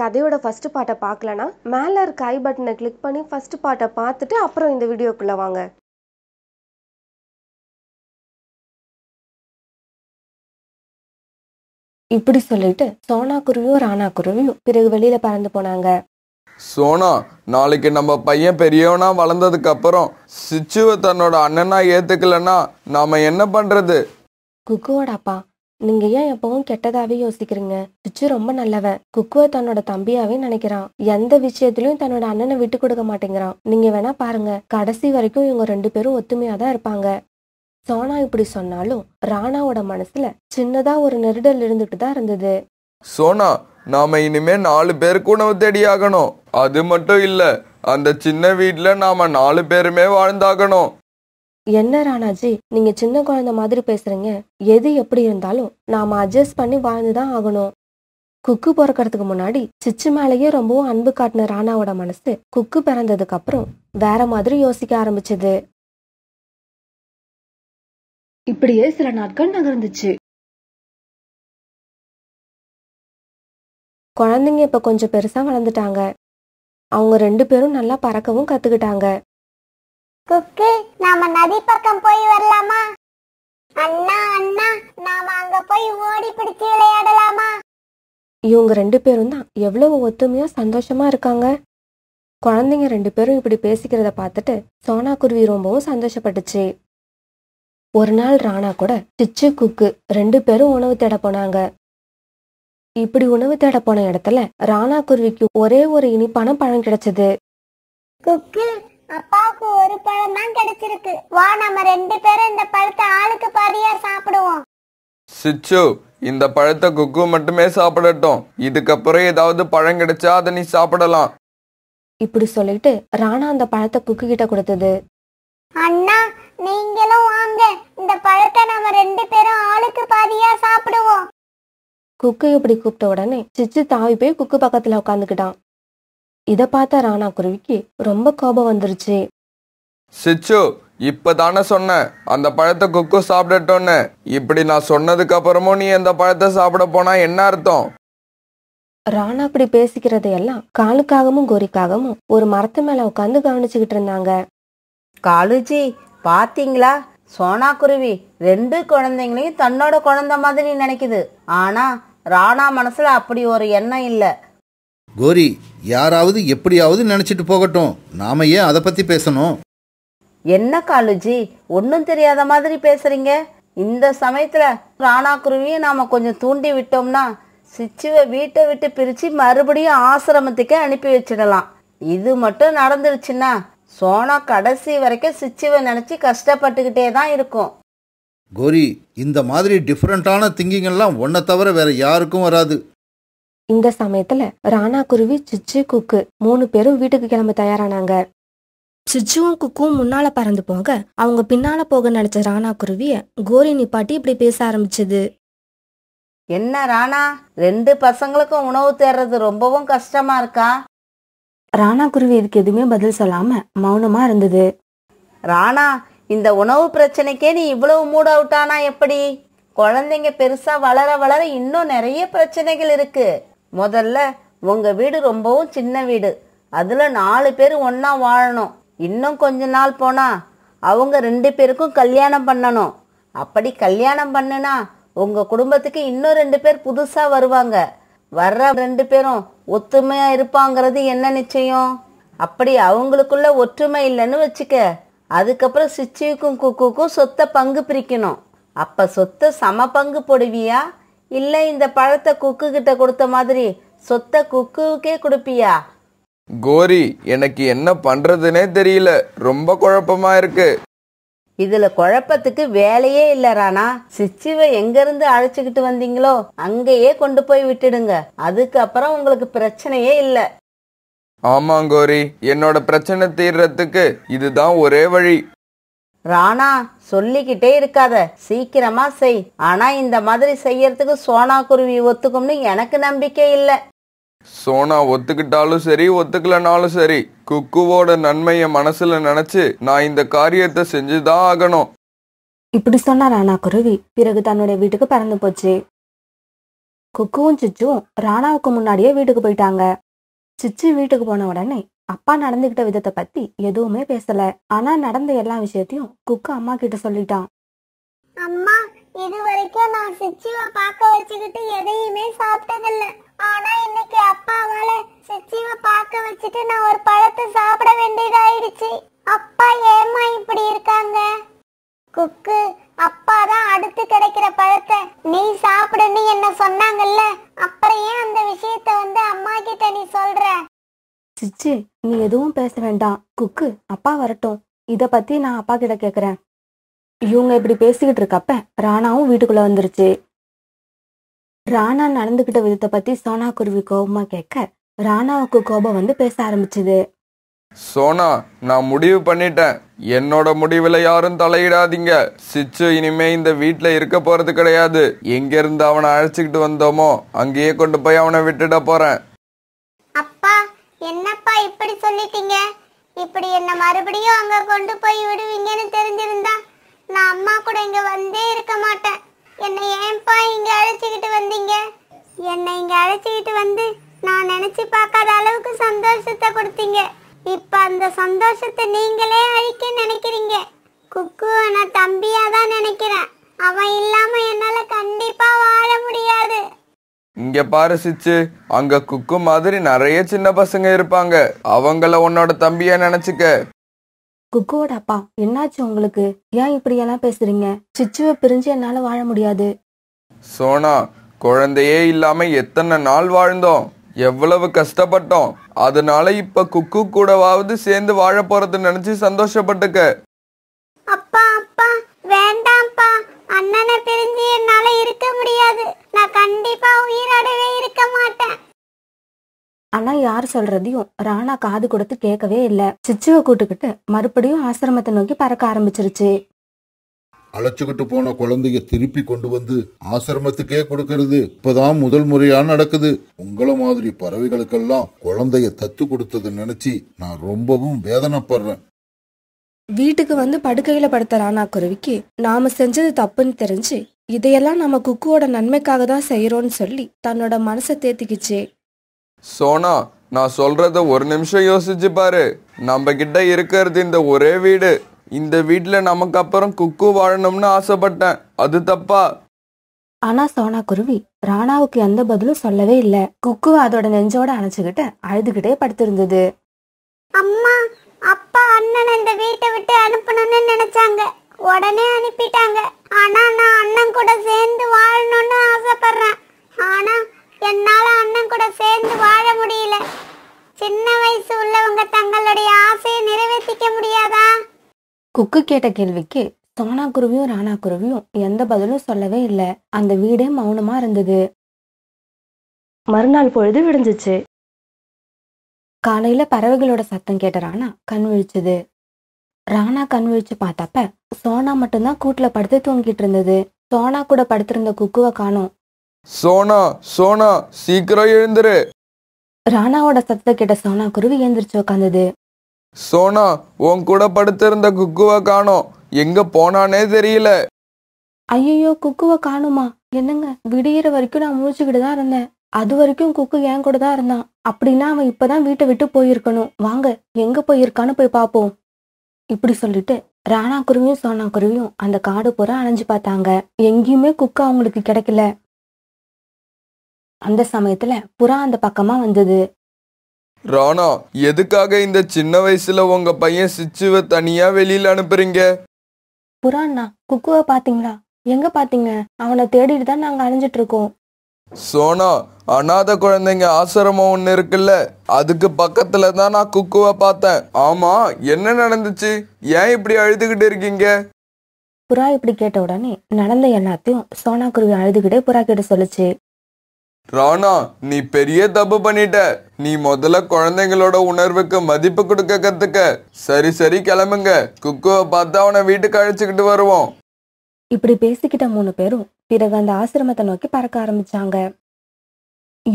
கதையோட ஃபர்ஸ்ட் பாட்டை பார்க்கலனா மேலே இருக்க ஐ பட்டனை கிளிக் பண்ணி ஃபர்ஸ்ட் பாட்டை பார்த்துட்டு அப்புறம் இந்த வீடியோக்குள்ள வாங்க இப்படி சொல்லிட்டு சோனா குருவியும் ராணா குருவியும் பிறகு வெளியில பறந்து போனாங்க சோனா நாளைக்கு நம்ம பையன் பெரியவனா வளர்ந்ததுக்கு அப்புறம் சிச்சுவ தன்னோட அண்ணனா ஏத்துக்கலன்னா நாம என்ன பண்றது குக்குவோட அப்பா நீங்க ஏன் எப்பவும் கெட்டதாவே யோசிக்கிறீங்க சுச்சு ரொம்ப நல்லவன் குக்குவ தன்னோட தம்பியாவே நினைக்கிறான் எந்த விஷயத்திலயும் தன்னோட அண்ணனை விட்டு கொடுக்க மாட்டேங்கிறான் நீங்க வேணா பாருங்க கடைசி வரைக்கும் இவங்க ரெண்டு பேரும் ஒத்துமையா தான் இருப்பாங்க சோனா இப்படி சொன்னாலும் ராணாவோட மனசுல சின்னதா ஒரு நெருடல் இருந்துட்டு தான் இருந்தது சோனா நாம இனிமே நாலு பேருக்கு உணவு ஆகணும் அது மட்டும் இல்ல அந்த சின்ன வீட்டுல நாம நாலு பேருமே வாழ்ந்தாகணும் என்ன ராணாஜி நீங்க சின்ன குழந்தை மாதிரி பேசுறீங்க எது எப்படி இருந்தாலும் நாம அட்ஜஸ்ட் பண்ணி வாழ்ந்துதான் ஆகணும் குக்கு பிறக்கிறதுக்கு முன்னாடி சிச்சு மேலேயே ரொம்பவும் அன்பு காட்டின ராணாவோட மனசு குக்கு பிறந்ததுக்கு அப்புறம் வேற மாதிரி யோசிக்க ஆரம்பிச்சது இப்படியே சில நாட்கள் நகர்ந்துச்சு குழந்தைங்க இப்ப கொஞ்சம் பெருசா வளர்ந்துட்டாங்க அவங்க ரெண்டு பேரும் நல்லா பறக்கவும் கத்துக்கிட்டாங்க குக்கு நாம நதி பக்கம் போய் வரலாமா அண்ணா அண்ணா நாம அங்க போய் ஓடி பிடிச்சு விளையாடலாமா இவங்க ரெண்டு பேரும் தான் எவ்வளவு ஒத்துமையா சந்தோஷமா இருக்காங்க குழந்தைங்க ரெண்டு பேரும் இப்படி பேசிக்கிறத பார்த்துட்டு சோனா குருவி ரொம்பவும் சந்தோஷப்பட்டுச்சு ஒரு நாள் ராணா கூட டிச்சு குக்கு ரெண்டு பேரும் உணவு தேட போனாங்க இப்படி உணவு தேட போன இடத்துல ராணா குருவிக்கு ஒரே ஒரு இனிப்பான பழம் கிடைச்சது குக்கு அப்பாவுக்கு ஒரு பழம் தான் கிடைச்சிருக்கு வா நம்ம ரெண்டு பேரும் இந்த பழத்தை ஆளுக்கு பாதியா சாப்பிடுவோம் சிச்சு இந்த பழத்தை குக்கு மட்டுமே சாப்பிடட்டும் இதுக்கப்புறம் ஏதாவது பழம் கிடைச்சா அதை நீ சாப்பிடலாம் இப்படி சொல்லிட்டு ராணா அந்த பழத்தை குக்கு கிட்ட கொடுத்தது அண்ணா நீங்களும் வாங்க இந்த பழத்தை நம்ம ரெண்டு பேரும் ஆளுக்கு பாதியா சாப்பிடுவோம் குக்கு இப்படி கூப்பிட்ட உடனே சிச்சு தாவி போய் குக்கு பக்கத்துல உட்காந்துக்கிட்டான் இதை பார்த்த ராணா குருவிக்கு ரொம்ப கோபம் வந்துருச்சு சிச்சு இப்பதானே சொன்ன அந்த பழத்தை குக்கு சாப்பிடட்டோன்னு இப்படி நான் சொன்னதுக்கு அப்புறமும் நீ அந்த பழத்தை சாப்பிட போனா என்ன அர்த்தம் ராணா அப்படி பேசிக்கிறதையெல்லாம் காலுக்காகவும் கோரிக்காகவும் ஒரு மரத்து மேல உட்காந்து கவனிச்சுக்கிட்டு இருந்தாங்க காலுஜி பாத்தீங்களா சோனா குருவி ரெண்டு குழந்தைங்களையும் தன்னோட குழந்தை மாதிரி நினைக்குது ஆனா ராணா மனசுல அப்படி ஒரு எண்ணம் இல்லை கோரி யாராவது எப்படியாவது நினச்சிட்டு போகட்டும் நாம ஏன் அதை பற்றி பேசணும் என்ன காலுஜி ஒன்றும் தெரியாத மாதிரி பேசுறீங்க இந்த சமயத்துல ராணா குருவியும் நாம கொஞ்சம் தூண்டி விட்டோம்னா சிச்சுவை வீட்டை விட்டு பிரிச்சு மறுபடியும் ஆசிரமத்துக்கே அனுப்பி வச்சிடலாம் இது மட்டும் நடந்துருச்சுன்னா சோனா கடைசி வரைக்கும் சிச்சுவை நினைச்சு கஷ்டப்பட்டுக்கிட்டே தான் இருக்கும் கோரி இந்த மாதிரி டிஃப்ரெண்ட்டான திங்கிங் எல்லாம் ஒன்றை தவிர வேற யாருக்கும் வராது இந்த சமயத்துல ராணா குருவி சிச்சு குக்கு மூணு பேரும் வீட்டுக்கு கிளம்ப தயாரானாங்க சிச்சுவும் குக்கும் முன்னால பறந்து போக அவங்க பின்னால போக நினைச்ச ராணா குருவிய கோரி நிப்பாட்டி இப்படி பேச ஆரம்பிச்சது என்ன ராணா ரெண்டு பசங்களுக்கும் உணவு தேடுறது ரொம்பவும் கஷ்டமா இருக்கா ராணா குருவி இதுக்கு எதுவுமே பதில் சொல்லாம மௌனமா இருந்தது ராணா இந்த உணவு பிரச்சனைக்கே நீ இவ்வளவு மூட் அவுட் ஆனா எப்படி குழந்தைங்க பெருசா வளர வளர இன்னும் நிறைய பிரச்சனைகள் இருக்கு முதல்ல உங்கள் வீடு ரொம்பவும் சின்ன வீடு அதில் நாலு பேர் ஒன்றா வாழணும் இன்னும் கொஞ்ச நாள் போனால் அவங்க ரெண்டு பேருக்கும் கல்யாணம் பண்ணணும் அப்படி கல்யாணம் பண்ணுனா உங்கள் குடும்பத்துக்கு இன்னும் ரெண்டு பேர் புதுசாக வருவாங்க வர்ற ரெண்டு பேரும் ஒத்துமையாக இருப்பாங்கிறது என்ன நிச்சயம் அப்படி அவங்களுக்குள்ள ஒற்றுமை இல்லைன்னு வச்சுக்க அதுக்கப்புறம் சிச்சிக்கும் குக்குக்கும் சொத்தை பங்கு பிரிக்கணும் அப்போ சொத்தை சம பங்கு போடுவியா இல்லை இந்த பழத்தை குக்கு கிட்ட கொடுத்த மாதிரி சொத்த குக்குவுக்கே கொடுப்பியா கோரி எனக்கு என்ன பண்றதுனே தெரியல ரொம்ப குழப்பமா இருக்கு இதுல குழப்பத்துக்கு வேலையே இல்ல ராணா சிச்சுவை எங்க இருந்து அழைச்சுக்கிட்டு வந்தீங்களோ அங்கேயே கொண்டு போய் விட்டுடுங்க அதுக்கப்புறம் உங்களுக்கு பிரச்சனையே இல்ல ஆமாங்கோரி என்னோட பிரச்சனை தீர்றதுக்கு இதுதான் ஒரே வழி ராணா சொல்லிக்கிட்டே இருக்காத சீக்கிரமா செய் ஆனா இந்த மாதிரி செய்யறதுக்கு சோனா குருவி ஒத்துக்கும்னு எனக்கு நம்பிக்கை இல்லை சோனா ஒத்துக்கிட்டாலும் சரி ஒத்துக்கலனாலும் சரி குக்குவோட நன்மைய மனசுல நினைச்சு நான் இந்த காரியத்தை செஞ்சுதான் ஆகணும் இப்படி சொன்னா ராணா குருவி பிறகு தன்னுடைய வீட்டுக்கு பறந்து போச்சு குக்குவும் சிச்சும் ராணாவுக்கு முன்னாடியே வீட்டுக்கு போயிட்டாங்க சிச்சு வீட்டுக்கு போன உடனே அப்பா நடந்துகிட்ட விதத்தை பத்தி எதுவுமே பேசல ஆனா நடந்த எல்லா விஷயத்தையும் குக்கு அம்மா கிட்ட சொல்லிட்டான் அம்மா இது வரைக்கும் நான் சிச்சுவை பார்க்க வச்சுக்கிட்டு எதையுமே சாப்பிட்டதில்ல ஆனா இன்னைக்கு அப்பாவால சிச்சுவை பார்க்க வச்சுட்டு நான் ஒரு பழத்தை சாப்பிட வேண்டியதாயிடுச்சு அப்பா ஏமா இப்படி இருக்காங்க குக்கு அப்பா தான் அடுத்து கிடைக்கிற பழத்தை நீ சாப்பிடுன்னு என்ன சொன்னாங்கல்ல அப்புறம் ஏன் அந்த விஷயத்த வந்து அம்மா கிட்ட நீ சொல்ற சிச்சி நீ எதுவும் பேச வேண்டாம் குக்கு அப்பா வரட்டும் இத பத்தி நான் அப்பா கிட்ட கேக்குறேன் இவங்க இப்படி பேசிக்கிட்டு இருக்கப்ப ராணாவும் வீட்டுக்குள்ள வந்துருச்சு ராணா நடந்துகிட்ட விதத்தை பத்தி சோனா குருவி கோபமா கேட்க ராணாவுக்கு கோபம் வந்து பேச ஆரம்பிச்சது சோனா நான் முடிவு பண்ணிட்டேன் என்னோட முடிவில் யாரும் தலையிடாதீங்க சிச்சு இனிமே இந்த வீட்டில் இருக்க போறது கிடையாது இருந்து அவனை அழைச்சிக்கிட்டு வந்தோமோ அங்கேயே கொண்டு போய் அவனை விட்டுட போறேன் இப்படி சொல்லிட்டீங்க இப்படி என்ன மறுபடியும் அங்க கொண்டு போய் விடுவீங்கன்னு தெரிஞ்சிருந்தா நான் அம்மா கூட இங்க வந்தே இருக்க மாட்டேன் என்னை ஏன்பா இங்க அழைச்சிக்கிட்டு வந்தீங்க என்னை இங்க அழைச்சிக்கிட்டு வந்து நான் நினைச்சு பார்க்காத அளவுக்கு சந்தோஷத்தை கொடுத்தீங்க இப்ப அந்த சந்தோஷத்தை நீங்களே அழிக்க நினைக்கிறீங்க குக்கு நான் தம்பியா தான் நினைக்கிறேன் அவன் இல்லாம என்னால கண்டிப்பா வாழ முடியாது இங்க பாரு சிச்சு அங்க குக்கு மாதிரி நிறைய சின்ன பசங்க இருப்பாங்க அவங்கள உன்னோட தம்பியா நினைச்சுக்க குக்குவோட அப்பா என்னாச்சு உங்களுக்கு ஏன் இப்படி எல்லாம் பேசுறீங்க சிச்சுவை பிரிஞ்சு என்னால வாழ முடியாது சோனா குழந்தையே இல்லாம எத்தனை நாள் வாழ்ந்தோம் எவ்வளவு கஷ்டப்பட்டோம் அதனால இப்ப குக்கு கூடவாவது சேர்ந்து வாழ போறது நினைச்சு சந்தோஷப்பட்டுக்க அப்பா அப்பா யார் சொல்றதையும் ராணா காது கொடுத்து கேட்கவே இல்லை சிச்சுவை கூட்டுக்கிட்டு மறுபடியும் ஆசிரமத்தை நோக்கி பறக்க ஆரம்பிச்சிருச்சு அழைச்சுக்கிட்டு போன குழந்தைய திருப்பி கொண்டு வந்து ஆசிரமத்துக்கே கொடுக்கறது இப்பதான் முதல் முறையா நடக்குது உங்கள மாதிரி பறவைகளுக்கெல்லாம் குழந்தைய தத்து கொடுத்தது நினைச்சு நான் ரொம்பவும் வேதனைப்படுறேன் வீட்டுக்கு வந்து படுக்கையில படுத்த ராணா குருவிக்கு நாம செஞ்சது தப்புன்னு தெரிஞ்சு இதையெல்லாம் நம்ம குக்குவோட நன்மைக்காக தான் செய்யறோம்னு சொல்லி தன்னோட மனசை தேத்திக்கிச்சு சோனா நான் சொல்கிறத ஒரு நிமிஷம் யோசிச்சு பாரு நம்ம கிட்ட இருக்கிறது இந்த ஒரே வீடு இந்த வீட்டில் நமக்கு அப்புறம் குக்கு வாழணும்னு ஆசைப்பட்டேன் அது தப்பா ஆனா சோனா குருவி ராணாவுக்கு எந்த பதிலும் சொல்லவே இல்ல குக்கு அதோட நெஞ்சோட அணைச்சுகிட்டு அழுதுகிட்டே படுத்திருந்தது அம்மா அப்பா அண்ணன் இந்த வீட்டை விட்டு அனுப்பணும்னு நினைச்சாங்க உடனே அனுப்பிட்டாங்க ஆனா நான் அண்ணன் கூட சேர்ந்து வாழணும்னு ஆசைப்படுறேன் குக்கு கேட்ட கேள்விக்கு சோனா குருவியும் ராணா குருவியும் எந்த பதிலும் சொல்லவே இல்லை அந்த வீடே மௌனமா இருந்தது மறுநாள் பொழுது விடிஞ்சிச்சு காலையில பறவைகளோட சத்தம் கேட்ட ராணா கண் விழிச்சது ராணா கண் விழிச்சு பார்த்தப்ப சோனா மட்டும்தான் கூட்டுல படுத்து தூங்கிட்டு இருந்தது சோனா கூட படுத்திருந்த குக்குவை காணோம் சோனா சோனா சீக்கிரம் எழுந்துரு ராணாவோட சத்தத்தை கேட்ட சோனா குருவி எழுந்திரிச்சு உட்காந்தது சோனா உன் கூட படுத்திருந்த குக்குவை காணோம் எங்க போனானே தெரியல ஐயோ குக்குவை காணுமா என்னங்க விடியிற வரைக்கும் நான் முடிச்சுக்கிட்டு தான் இருந்தேன் அது வரைக்கும் குக்கு என் கூட தான் இருந்தான் அப்படின்னா அவன் இப்பதான் வீட்டை விட்டு போயிருக்கணும் வாங்க எங்க போயிருக்கான்னு போய் பார்ப்போம் இப்படி சொல்லிட்டு ராணா குருவியும் சோனா குருவியும் அந்த காடு பூரா அணைஞ்சு பார்த்தாங்க எங்கேயுமே குக்கு அவங்களுக்கு கிடைக்கல அந்த சமயத்துல புறா அந்த பக்கமா வந்தது ராணா எதுக்காக இந்த சின்ன வயசுல உங்க பையன் சிச்சுவ தனியா வெளியில அனுப்புறீங்க புறாண்ணா குக்குவை பாத்தீங்களா எங்க பாத்தீங்க அவனை தேடிட்டு தான் நாங்க அலைஞ்சிட்டு இருக்கோம் சோனா அநாத குழந்தைங்க ஆசிரமம் ஒன்று இருக்குல்ல அதுக்கு பக்கத்துல தான் நான் குக்குவை பார்த்தேன் ஆமா என்ன நடந்துச்சு ஏன் இப்படி அழுதுகிட்டு இருக்கீங்க புறா இப்படி கேட்ட உடனே நடந்த எல்லாத்தையும் சோனா குருவி அழுதுகிட்டே புறா கிட்ட சொல்லுச்சு ராணா நீ பெரிய தப்பு பண்ணிட்ட நீ முதல்ல குழந்தைங்களோட உணர்வுக்கு மதிப்பு கொடுக்க கத்துக்க சரி சரி கிளம்புங்க குக்குவை பார்த்து அவனை வீட்டுக்கு அழைச்சுக்கிட்டு வருவோம் இப்படி பேசிக்கிட்ட மூணு பேரும் பிறகு அந்த ஆசிரமத்தை நோக்கி பறக்க ஆரம்பிச்சாங்க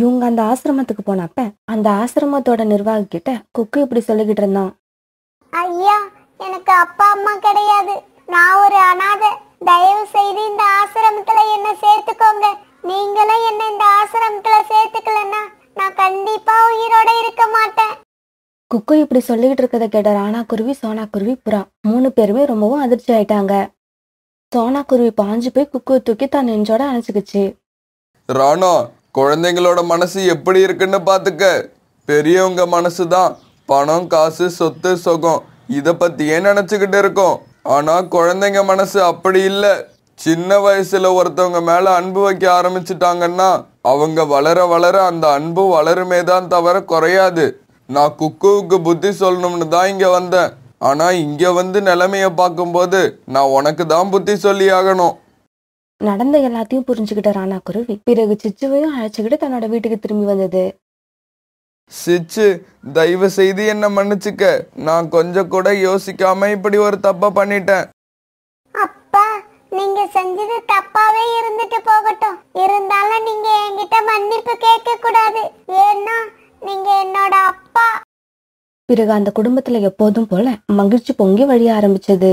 இவங்க அந்த ஆசிரமத்துக்கு போனப்ப அந்த ஆசிரமத்தோட நிர்வாகி கிட்ட குக்கு இப்படி சொல்லிக்கிட்டு இருந்தான் ஐயா எனக்கு அப்பா அம்மா கிடையாது நான் ஒரு அனாதை தயவு செய்து இந்த ஆசிரமத்துல என்ன சேர்த்துக்கோங்க நீங்களே என்ன இந்த ஆசிரமத்துல சேர்த்துக்கலன்னா நான் கண்டிப்பா உயிரோட இருக்க மாட்டேன் குக்கு இப்படி சொல்லிட்டு இருக்கதை கேட்ட ராணா குருவி சோனா குருவி புறா மூணு பேருமே ரொம்பவும் அதிர்ச்சி ஆயிட்டாங்க சோனா குருவி பாஞ்சு போய் குக்கு தூக்கி தான் நெஞ்சோட அணைச்சுக்குச்சு ராணா குழந்தைங்களோட மனசு எப்படி இருக்குன்னு பார்த்துக்க பெரியவங்க மனசு தான் பணம் காசு சொத்து சுகம் இதை பற்றியே நினச்சிக்கிட்டு இருக்கோம் ஆனால் குழந்தைங்க மனசு அப்படி இல்லை சின்ன வயசுல ஒருத்தவங்க மேல அன்பு வைக்க ஆரம்பிச்சிட்டாங்கன்னா அவங்க வளர வளர அந்த அன்பு வளருமே தான் தவிர குறையாது நான் குக்குவுக்கு புத்தி சொல்லணும்னு தான் இங்க வந்தேன் ஆனா இங்க வந்து நிலைமைய பார்க்கும்போது நான் உனக்கு தான் புத்தி சொல்லி ஆகணும் நடந்த எல்லாத்தையும் புரிஞ்சுக்கிட்ட ராணா குருவி பிறகு சிச்சுவையும் அழைச்சுக்கிட்டு தன்னோட வீட்டுக்கு திரும்பி வந்தது சிச்சு தயவு செய்து என்ன மன்னிச்சுக்க நான் கொஞ்சம் கூட யோசிக்காம இப்படி ஒரு தப்ப பண்ணிட்டேன் நீங்க செஞ்சது தப்பாவே இருந்துட்டு போகட்டும் இருந்தாலும் நீங்க என்கிட்ட மன்னிப்பு கேட்க கூடாது ஏன்னா நீங்க என்னோட அப்பா பிறகு அந்த குடும்பத்துல எப்போதும் போல மகிழ்ச்சி பொங்கி வழிய ஆரம்பிச்சது